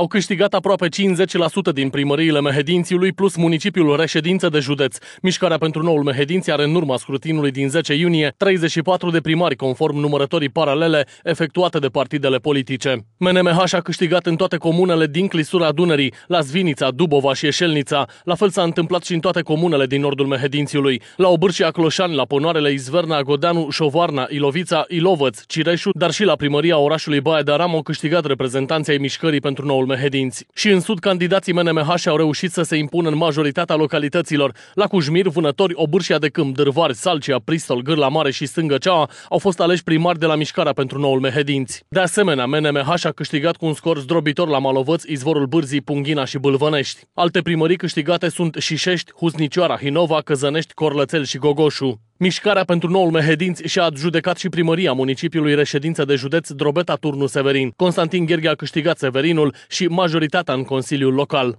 au câștigat aproape 50% din primăriile Mehedințiului plus municipiul reședință de județ. Mișcarea pentru noul Mehedinți are în urma scrutinului din 10 iunie 34 de primari conform numărătorii paralele efectuate de partidele politice. MNMH a câștigat în toate comunele din clisura Dunării, la Zvinița, Dubova și Eșelnița. La fel s-a întâmplat și în toate comunele din nordul Mehedințiului, la Obârșia Cloșani, la Ponoarele Izverna, Godeanu, Șovarna, Ilovița, Ilovăț, Cireșu, dar și la primăria orașului Baia de Aram au câștigat reprezentanții ai mișcării pentru noul mehedinți. Și în sud, candidații MNMH au reușit să se impună în majoritatea localităților. La Cujmir, Vânători, Obârșia de Câmp, Dârvari, Salcia, Pristol, Gârla Mare și Stângăceaua au fost aleși primari de la mișcarea pentru noul mehedinți. De asemenea, MNMH a câștigat cu un scor zdrobitor la Malovăț, Izvorul Bârzii, Punghina și Bâlvănești. Alte primării câștigate sunt Șișești, Huznicioara, Hinova, Căzănești, Corlățel și Gogoșu. Mișcarea pentru noul Mehedinți și-a adjudecat și primăria municipiului reședință de județ Drobeta Turnu Severin. Constantin Gherghe a câștigat Severinul și majoritatea în Consiliul Local.